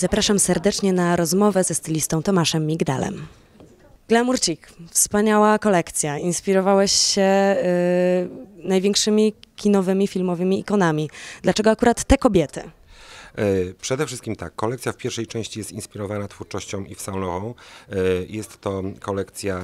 Zapraszam serdecznie na rozmowę ze stylistą Tomaszem Migdalem. Glamurcik, wspaniała kolekcja. Inspirowałeś się y, największymi kinowymi, filmowymi ikonami. Dlaczego akurat te kobiety? E, przede wszystkim tak, kolekcja w pierwszej części jest inspirowana twórczością Yves Saint Laurent. E, jest to kolekcja,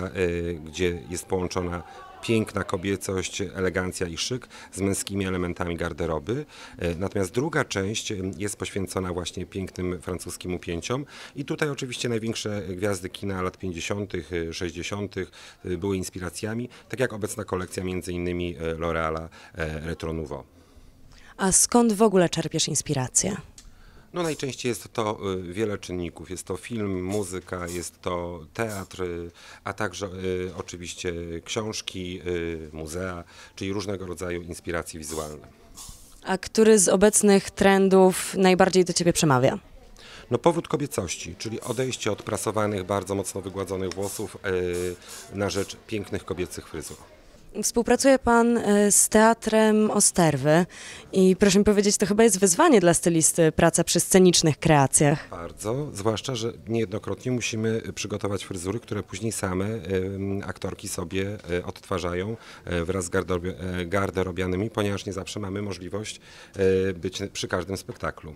e, gdzie jest połączona piękna kobiecość, elegancja i szyk z męskimi elementami garderoby. E, natomiast druga część e, jest poświęcona właśnie pięknym francuskim upięciom i tutaj oczywiście największe gwiazdy kina lat 50., 60. E, były inspiracjami, tak jak obecna kolekcja między innymi L'Oreala Retro Nouveau. A skąd w ogóle czerpiesz inspirację? No najczęściej jest to y, wiele czynników. Jest to film, muzyka, jest to teatr, y, a także y, oczywiście książki, muzea, czyli różnego rodzaju inspiracje wizualne. A który z obecnych trendów najbardziej do Ciebie przemawia? No powrót kobiecości, czyli odejście od prasowanych, bardzo mocno wygładzonych włosów na rzecz pięknych kobiecych fryzur. Współpracuje Pan e, z Teatrem Osterwy i proszę mi powiedzieć, to chyba jest wyzwanie dla stylisty praca przy scenicznych kreacjach. Bardzo, zwłaszcza, że niejednokrotnie musimy e, przygotować fryzury, które później same aktorki sobie e, odtwarzają wraz z garderobianymi, ponieważ nie zawsze mamy możliwość być przy każdym spektaklu.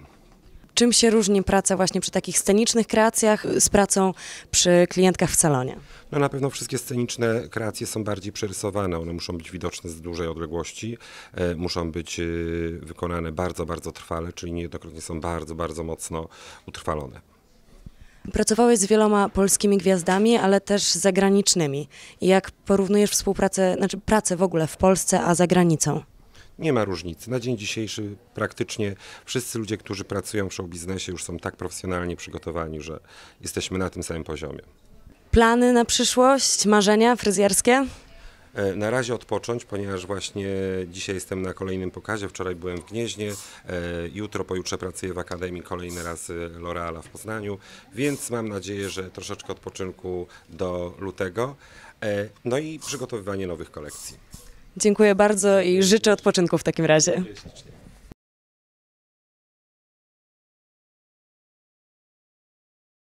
Czym się różni praca właśnie przy takich scenicznych kreacjach z pracą przy klientkach w salonie? No na pewno wszystkie sceniczne kreacje są bardziej przerysowane, one muszą być widoczne z dużej odległości, e, muszą być e, wykonane bardzo, bardzo trwale, czyli niejednokrotnie są bardzo, bardzo mocno utrwalone. Pracowałeś z wieloma polskimi gwiazdami, ale też zagranicznymi. Jak porównujesz współpracę, znaczy pracę w ogóle w Polsce, a za granicą? nie ma różnicy. Na dzień dzisiejszy praktycznie wszyscy ludzie, którzy pracują w showbiznesie już są tak profesjonalnie przygotowani, że jesteśmy na tym samym poziomie. Plany na przyszłość, marzenia fryzjerskie? E, na razie odpocząć, ponieważ właśnie dzisiaj jestem na kolejnym pokazie, wczoraj byłem w Gnieźnie, e, jutro, pojutrze pracuję w Akademii kolejny raz e, L'Oreala w Poznaniu, więc mam nadzieję, że troszeczkę odpoczynku do lutego, no i przygotowywanie nowych kolekcji. Dziękuję bardzo i życzę odpoczynku w takim razie.